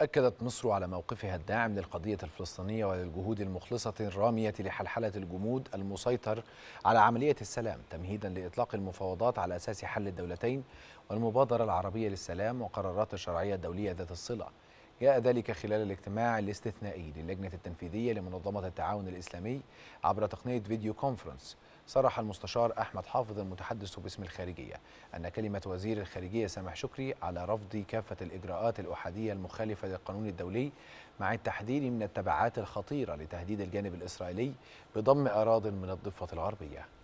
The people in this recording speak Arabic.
أكدت مصر على موقفها الداعم للقضية الفلسطينية وللجهود المخلصة الرامية لحلحلة الجمود المسيطر على عملية السلام تمهيدا لإطلاق المفاوضات على أساس حل الدولتين والمبادرة العربية للسلام وقرارات الشرعية الدولية ذات الصلة جاء ذلك خلال الاجتماع الاستثنائي للجنة التنفيذية لمنظمة التعاون الإسلامي عبر تقنية فيديو كونفرنس صرح المستشار أحمد حافظ المتحدث باسم الخارجية أن كلمة وزير الخارجية سامح شكري على رفض كافة الإجراءات الأحادية المخالفة للقانون الدولي مع التحذير من التبعات الخطيرة لتهديد الجانب الإسرائيلي بضم أراضٍ من الضفة الغربية